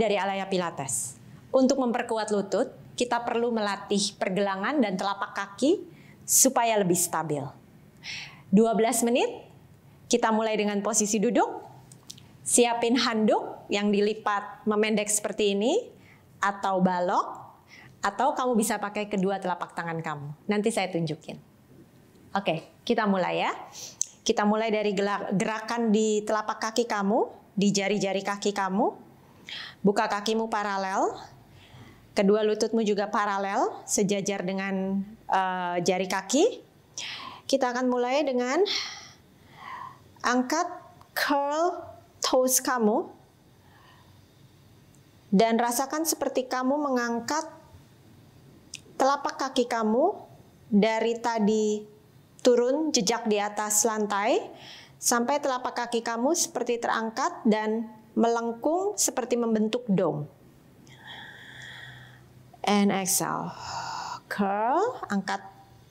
dari alaya pilates. Untuk memperkuat lutut, kita perlu melatih pergelangan dan telapak kaki supaya lebih stabil. 12 menit, kita mulai dengan posisi duduk. Siapin handuk yang dilipat memendek seperti ini, atau balok, atau kamu bisa pakai kedua telapak tangan kamu. Nanti saya tunjukin. Oke, kita mulai ya. Kita mulai dari gerakan di telapak kaki kamu, di jari-jari kaki kamu. Buka kakimu paralel, kedua lututmu juga paralel, sejajar dengan uh, jari kaki. Kita akan mulai dengan angkat curl toes kamu dan rasakan seperti kamu mengangkat telapak kaki kamu dari tadi turun jejak di atas lantai sampai telapak kaki kamu seperti terangkat dan melengkung seperti membentuk dome. And exhale. Curl, angkat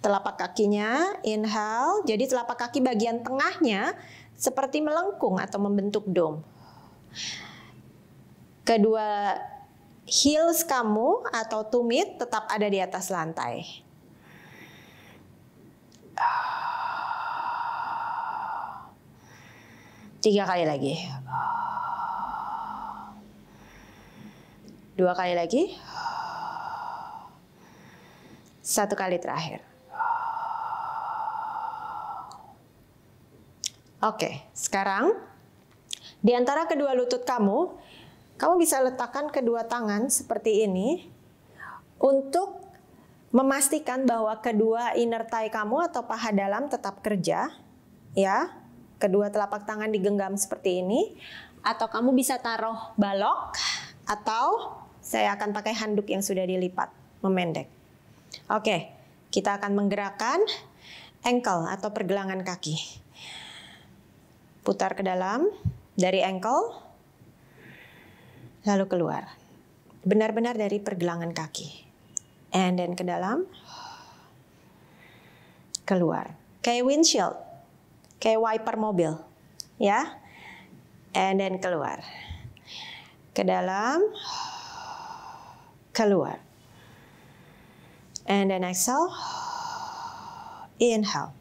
telapak kakinya, inhale. Jadi telapak kaki bagian tengahnya seperti melengkung atau membentuk dome. Kedua heels kamu atau tumit tetap ada di atas lantai. Tiga kali lagi. Dua kali lagi. Satu kali terakhir. Oke, sekarang di antara kedua lutut kamu, kamu bisa letakkan kedua tangan seperti ini untuk memastikan bahwa kedua inner thigh kamu atau paha dalam tetap kerja, ya. Kedua telapak tangan digenggam seperti ini atau kamu bisa taruh balok atau saya akan pakai handuk yang sudah dilipat, memendek. Oke, kita akan menggerakkan ankle atau pergelangan kaki. Putar ke dalam dari ankle, lalu keluar. Benar-benar dari pergelangan kaki. And then ke dalam, keluar. Kayak windshield, kayak wiper mobil. Ya, and then keluar. Ke dalam, keluar. And then exhale. Inhale.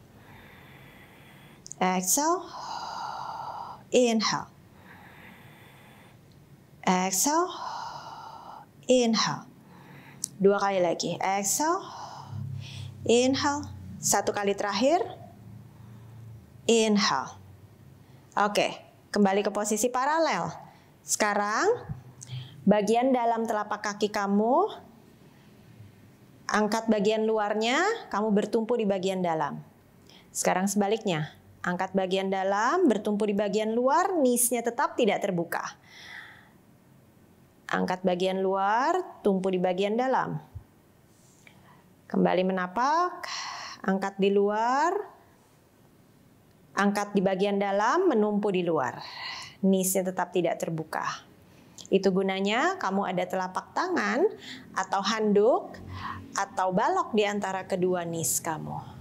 Exhale. Inhale. Exhale. Inhale. Dua kali lagi. Exhale. Inhale. Satu kali terakhir. Inhale. Oke, kembali ke posisi paralel. Sekarang bagian dalam telapak kaki kamu, angkat bagian luarnya, kamu bertumpu di bagian dalam. Sekarang sebaliknya, angkat bagian dalam, bertumpu di bagian luar, nisnya tetap tidak terbuka. Angkat bagian luar, tumpu di bagian dalam. Kembali menapak, angkat di luar, angkat di bagian dalam, menumpu di luar. Nisnya tetap tidak terbuka. Itu gunanya kamu ada telapak tangan atau handuk atau balok di antara kedua nis kamu.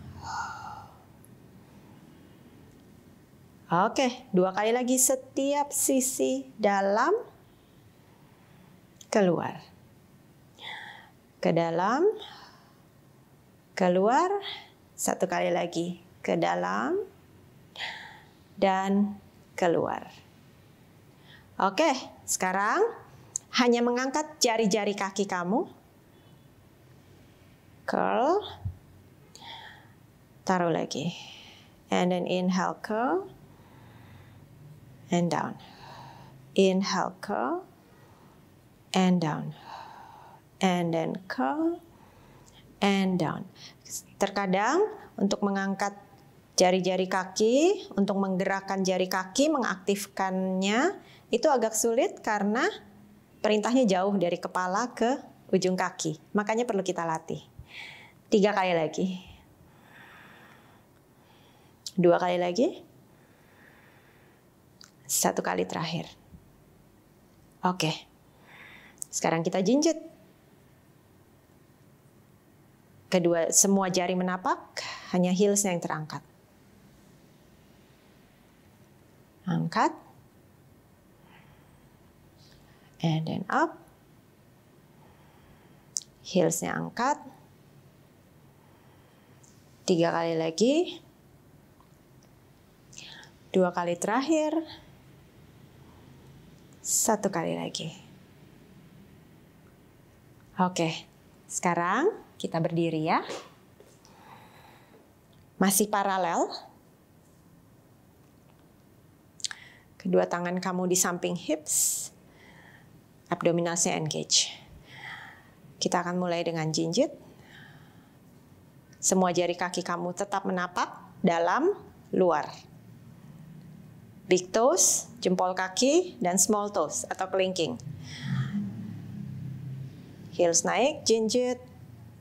Oke, dua kali lagi setiap sisi dalam keluar. Ke dalam keluar satu kali lagi ke dalam dan keluar. Oke, sekarang hanya mengangkat jari-jari kaki kamu. Curl. Taruh lagi. And then inhale curl. And down. Inhale curl. And down. And then curl. And down. Terkadang untuk mengangkat jari-jari kaki, untuk menggerakkan jari kaki, mengaktifkannya, itu agak sulit karena perintahnya jauh dari kepala ke ujung kaki. Makanya perlu kita latih. Tiga kali lagi. Dua kali lagi. Satu kali terakhir. Oke. Sekarang kita jinjit. Kedua, semua jari menapak, hanya heelsnya yang terangkat. Angkat and then up heelsnya angkat tiga kali lagi dua kali terakhir satu kali lagi oke sekarang kita berdiri ya masih paralel kedua tangan kamu di samping hips abdominalnya engage. Kita akan mulai dengan jinjit. Semua jari kaki kamu tetap menapak dalam, luar. Big toes, jempol kaki, dan small toes atau kelingking. Heels naik, jinjit,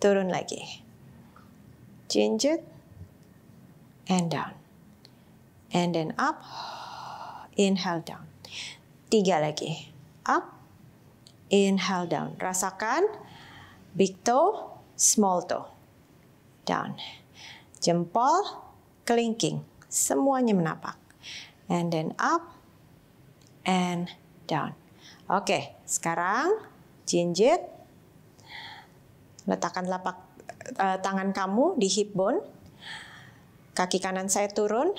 turun lagi. Jinjit, and down. And then up, inhale down. Tiga lagi, up, Inhale down. Rasakan big toe, small toe. Down. Jempol, kelingking. Semuanya menapak. And then up and down. Oke, okay, sekarang jinjit. Letakkan lapak uh, tangan kamu di hip bone. Kaki kanan saya turun.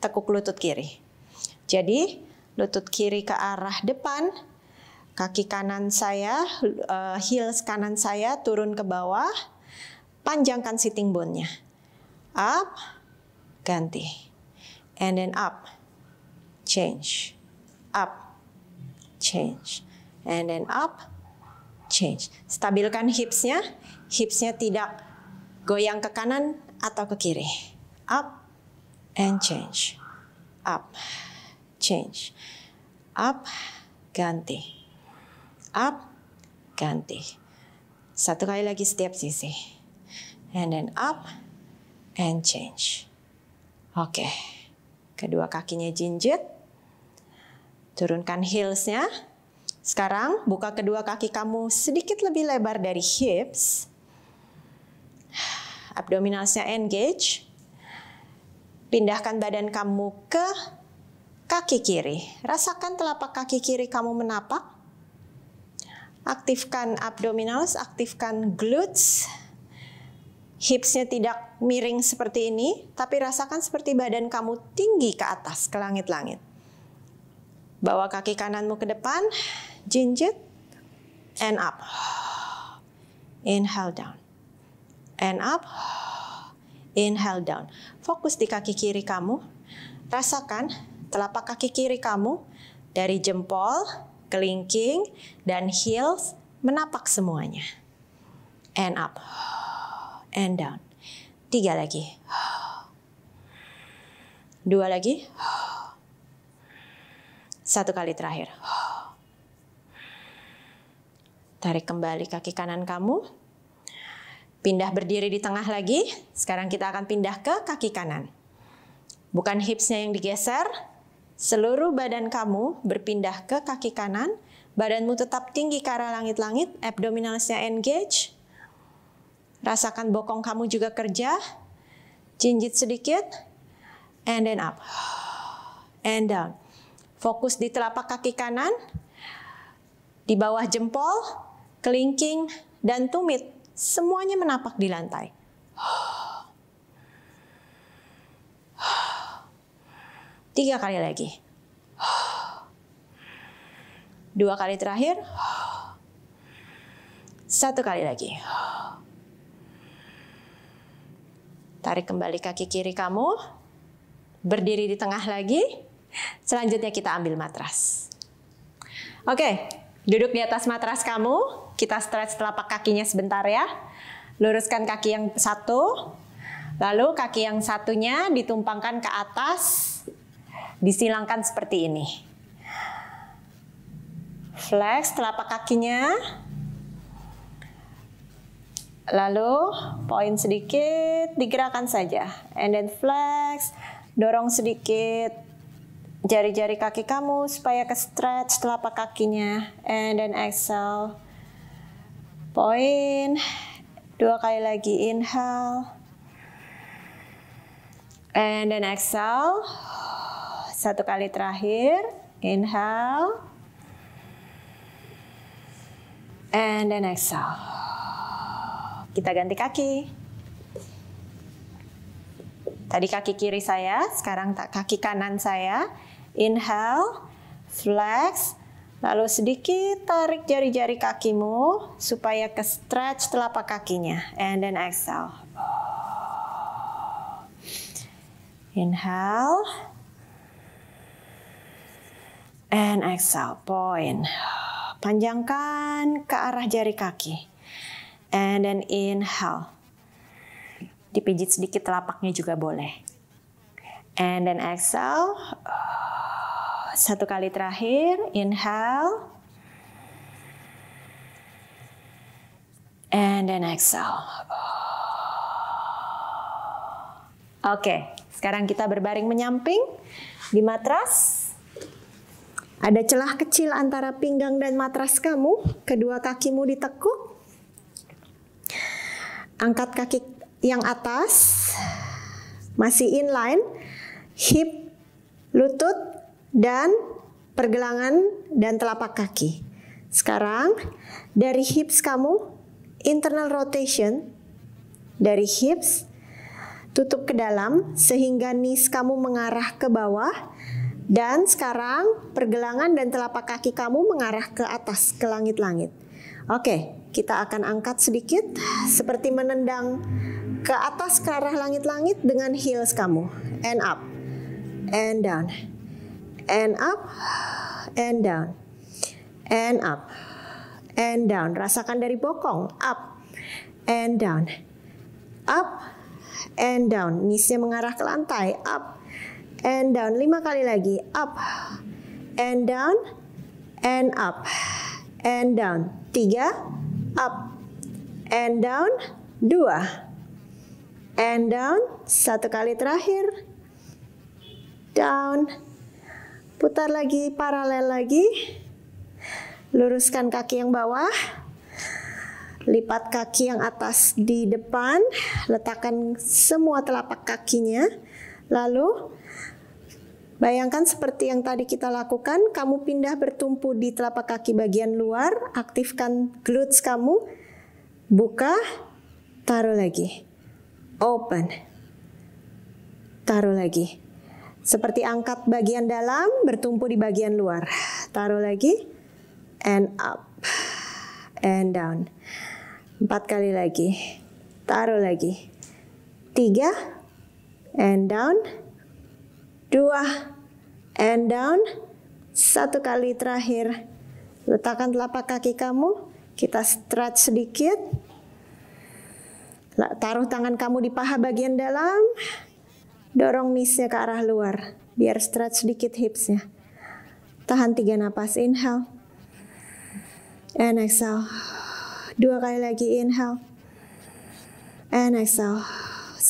Tekuk lutut kiri. Jadi, lutut kiri ke arah depan, Kaki kanan saya, uh, heels kanan saya turun ke bawah, panjangkan sitting bone-nya. Up, ganti. And then up, change. Up, change. And then up, change. Stabilkan hipsnya, hipsnya tidak goyang ke kanan atau ke kiri. Up and change. Up, change. Up, ganti up, ganti. Satu kali lagi setiap sisi. And then up, and change. Oke, okay. kedua kakinya jinjit. Turunkan heelsnya. Sekarang buka kedua kaki kamu sedikit lebih lebar dari hips. Abdominalnya engage. Pindahkan badan kamu ke kaki kiri. Rasakan telapak kaki kiri kamu menapak aktifkan abdominals, aktifkan glutes. Hipsnya tidak miring seperti ini, tapi rasakan seperti badan kamu tinggi ke atas, ke langit-langit. Bawa kaki kananmu ke depan, jinjit, and up. Inhale down. And up. Inhale down. Fokus di kaki kiri kamu. Rasakan telapak kaki kiri kamu dari jempol kelingking, dan heels menapak semuanya. And up, and down. Tiga lagi. Dua lagi. Satu kali terakhir. Tarik kembali kaki kanan kamu. Pindah berdiri di tengah lagi. Sekarang kita akan pindah ke kaki kanan. Bukan hipsnya yang digeser, Seluruh badan kamu berpindah ke kaki kanan, badanmu tetap tinggi ke arah langit-langit, abdominalsnya engage. Rasakan bokong kamu juga kerja. Jinjit sedikit, and then up, and down. Fokus di telapak kaki kanan, di bawah jempol, kelingking, dan tumit. Semuanya menapak di lantai. Tiga kali lagi. Dua kali terakhir. Satu kali lagi. Tarik kembali kaki kiri kamu. Berdiri di tengah lagi. Selanjutnya kita ambil matras. Oke, duduk di atas matras kamu. Kita stretch telapak kakinya sebentar ya. Luruskan kaki yang satu. Lalu kaki yang satunya ditumpangkan ke atas disilangkan seperti ini. Flex telapak kakinya. Lalu poin sedikit digerakkan saja. And then flex, dorong sedikit jari-jari kaki kamu supaya ke stretch telapak kakinya. And then exhale. Poin. Dua kali lagi inhale. And then exhale satu kali terakhir, inhale. And then exhale. Kita ganti kaki. Tadi kaki kiri saya, sekarang tak kaki kanan saya. Inhale, flex, lalu sedikit tarik jari-jari kakimu supaya ke stretch telapak kakinya. And then exhale. Inhale. And exhale, point. Panjangkan ke arah jari kaki. And then inhale. Dipijit sedikit telapaknya juga boleh. And then exhale. Satu kali terakhir, inhale. And then exhale. Oke, okay, sekarang kita berbaring menyamping di matras. Ada celah kecil antara pinggang dan matras kamu, kedua kakimu ditekuk. Angkat kaki yang atas, masih inline, hip, lutut, dan pergelangan dan telapak kaki. Sekarang dari hips kamu internal rotation dari hips tutup ke dalam sehingga knees kamu mengarah ke bawah dan sekarang pergelangan dan telapak kaki kamu mengarah ke atas, ke langit-langit. Oke, kita akan angkat sedikit seperti menendang ke atas ke arah langit-langit dengan heels kamu. And up, and down, and up, and down, and up, and down. Rasakan dari bokong, up, and down, up, and down. Nisnya mengarah ke lantai, up, and down. Lima kali lagi. Up and down and up and down. Tiga. Up and down. Dua. And down. Satu kali terakhir. Down. Putar lagi, paralel lagi. Luruskan kaki yang bawah lipat kaki yang atas di depan, letakkan semua telapak kakinya Lalu Bayangkan seperti yang tadi kita lakukan, kamu pindah bertumpu di telapak kaki bagian luar, aktifkan glutes kamu, buka, taruh lagi, open, taruh lagi. Seperti angkat bagian dalam, bertumpu di bagian luar, taruh lagi, and up, and down. Empat kali lagi, taruh lagi. Tiga, and down, dua, and down, satu kali terakhir. Letakkan telapak kaki kamu, kita stretch sedikit. Taruh tangan kamu di paha bagian dalam, dorong knees-nya ke arah luar, biar stretch sedikit hipsnya. Tahan tiga napas, inhale, and exhale. Dua kali lagi inhale, and exhale.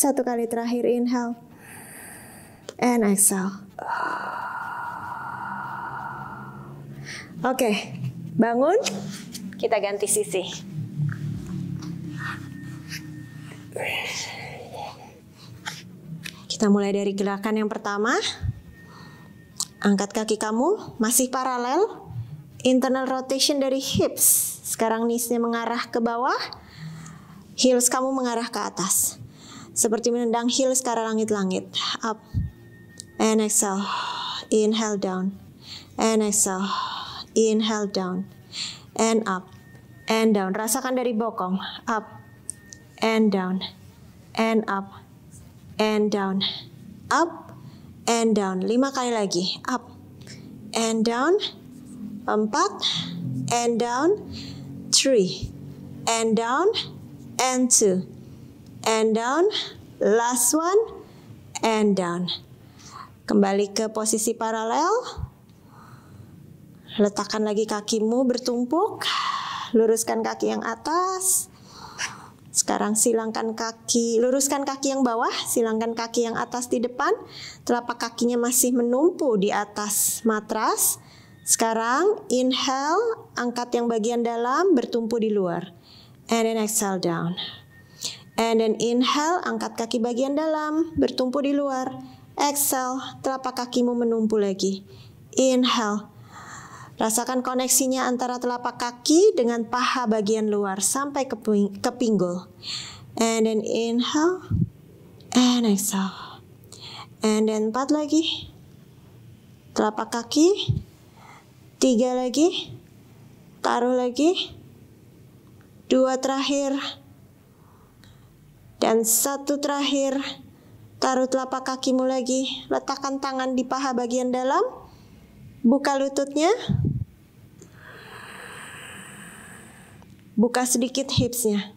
Satu kali terakhir inhale. And exhale. Oke, okay, bangun. Kita ganti sisi. Kita mulai dari gerakan yang pertama. Angkat kaki kamu, masih paralel. Internal rotation dari hips. Sekarang knees-nya mengarah ke bawah. Heels kamu mengarah ke atas seperti menendang heel sekarang langit-langit. Up and exhale, inhale down, and exhale, inhale down, and up and down. Rasakan dari bokong, up and down, and up and down, up and down. Lima kali lagi, up and down, empat and down, three and down, and two and down, last one and down. Kembali ke posisi paralel. Letakkan lagi kakimu bertumpuk. Luruskan kaki yang atas. Sekarang silangkan kaki, luruskan kaki yang bawah, silangkan kaki yang atas di depan. Telapak kakinya masih menumpu di atas matras. Sekarang inhale, angkat yang bagian dalam, bertumpu di luar. And then exhale down. And then inhale, angkat kaki bagian dalam, bertumpu di luar. Exhale, telapak kakimu menumpu lagi. Inhale. Rasakan koneksinya antara telapak kaki dengan paha bagian luar sampai ke, ping ke pinggul. And then inhale. And exhale. And then empat lagi. Telapak kaki. Tiga lagi. Taruh lagi. Dua terakhir. Dan satu terakhir, taruh telapak kakimu lagi, letakkan tangan di paha bagian dalam, buka lututnya, buka sedikit hipsnya.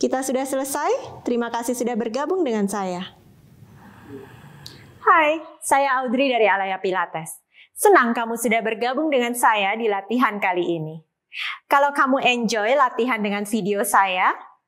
Kita sudah selesai, terima kasih sudah bergabung dengan saya. Hai, saya Audrey dari Alaya Pilates. Senang kamu sudah bergabung dengan saya di latihan kali ini. Kalau kamu enjoy latihan dengan video saya,